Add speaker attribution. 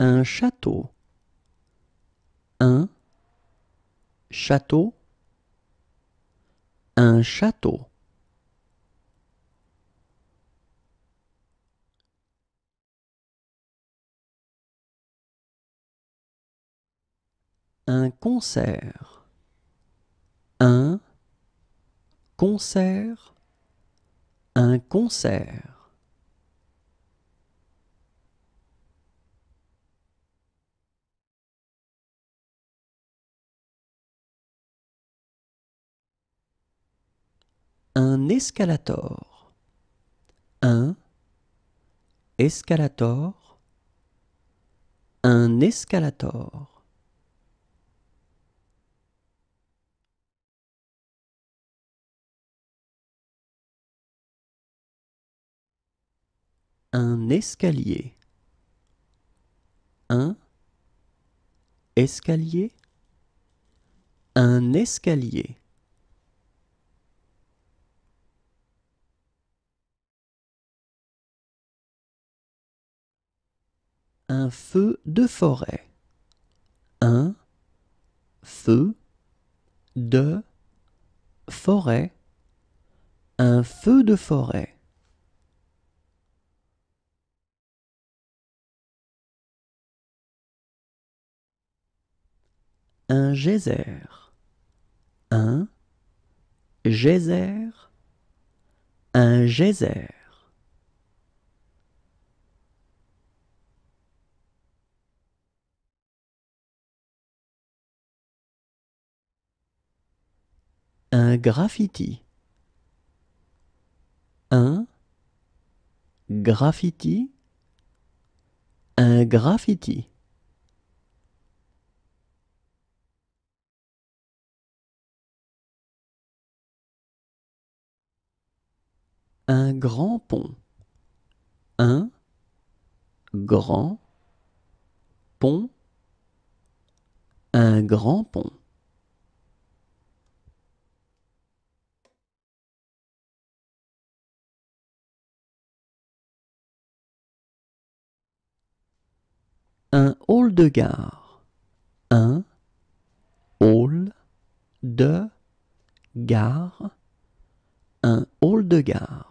Speaker 1: un château.
Speaker 2: Un château. Un château.
Speaker 1: Un concert. Un
Speaker 2: concert. Un concert.
Speaker 1: un escalator. Un
Speaker 2: escalator. Un escalator.
Speaker 1: un escalier. Un escalier. Un escalier. un feu de forêt. Un
Speaker 2: feu de forêt.
Speaker 1: Un feu de forêt. Un geyser. Un geyser. Un geyser. Un graffiti.
Speaker 2: Un graffiti.
Speaker 1: Un graffiti. un grand pont. Un
Speaker 2: grand pont. Un
Speaker 1: grand pont. un hall de gare. Un
Speaker 2: hall de gare.
Speaker 1: Un hall de gare.